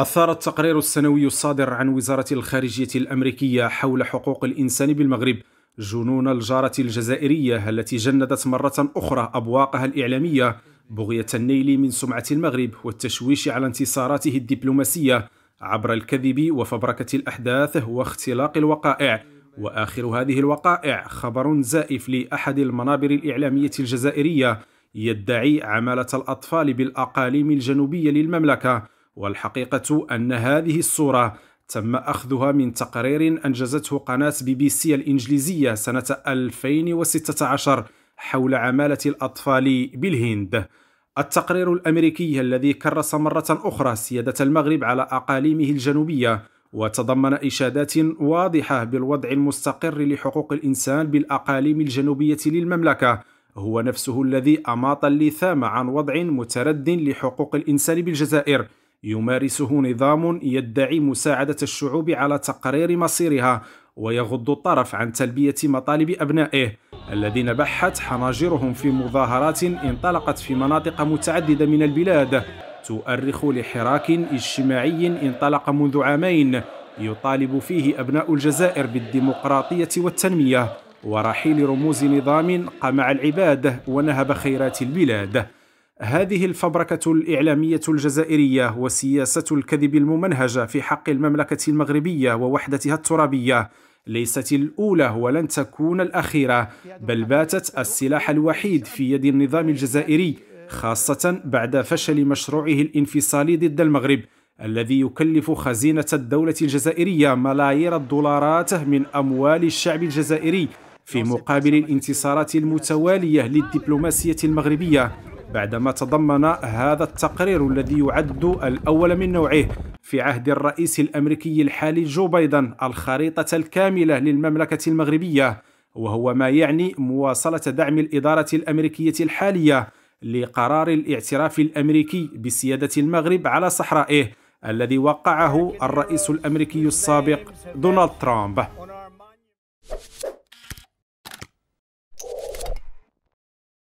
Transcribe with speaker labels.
Speaker 1: أثار التقرير السنوي الصادر عن وزارة الخارجية الأمريكية حول حقوق الإنسان بالمغرب جنون الجارة الجزائرية التي جندت مرة أخرى أبواقها الإعلامية بغية النيل من سمعة المغرب والتشويش على انتصاراته الدبلوماسية عبر الكذب وفبركة الأحداث واختلاق الوقائع وآخر هذه الوقائع خبر زائف لأحد المنابر الإعلامية الجزائرية يدعي عمالة الأطفال بالأقاليم الجنوبية للمملكة والحقيقة أن هذه الصورة تم أخذها من تقرير أنجزته قناة بي بي سي الإنجليزية سنة 2016 حول عمالة الأطفال بالهند التقرير الأمريكي الذي كرس مرة أخرى سيادة المغرب على أقاليمه الجنوبية وتضمن إشادات واضحة بالوضع المستقر لحقوق الإنسان بالأقاليم الجنوبية للمملكة هو نفسه الذي أماط اللثام عن وضع متردٍ لحقوق الإنسان بالجزائر يمارسه نظام يدعي مساعدة الشعوب على تقرير مصيرها ويغض الطرف عن تلبية مطالب أبنائه الذين بحت حناجرهم في مظاهرات انطلقت في مناطق متعددة من البلاد تؤرخ لحراك اجتماعي انطلق منذ عامين يطالب فيه أبناء الجزائر بالديمقراطية والتنمية ورحيل رموز نظام قمع العباد ونهب خيرات البلاد هذه الفبركة الإعلامية الجزائرية وسياسة الكذب الممنهجة في حق المملكة المغربية ووحدتها الترابية ليست الأولى ولن تكون الأخيرة بل باتت السلاح الوحيد في يد النظام الجزائري خاصة بعد فشل مشروعه الانفصالي ضد المغرب الذي يكلف خزينة الدولة الجزائرية ملايير الدولارات من أموال الشعب الجزائري في مقابل الانتصارات المتوالية للدبلوماسية المغربية بعدما تضمن هذا التقرير الذي يعد الأول من نوعه في عهد الرئيس الأمريكي الحالي جو بايدن الخريطة الكاملة للمملكة المغربية وهو ما يعني مواصلة دعم الإدارة الأمريكية الحالية لقرار الاعتراف الأمريكي بسيادة المغرب على صحرائه الذي وقعه الرئيس الأمريكي السابق دونالد ترامب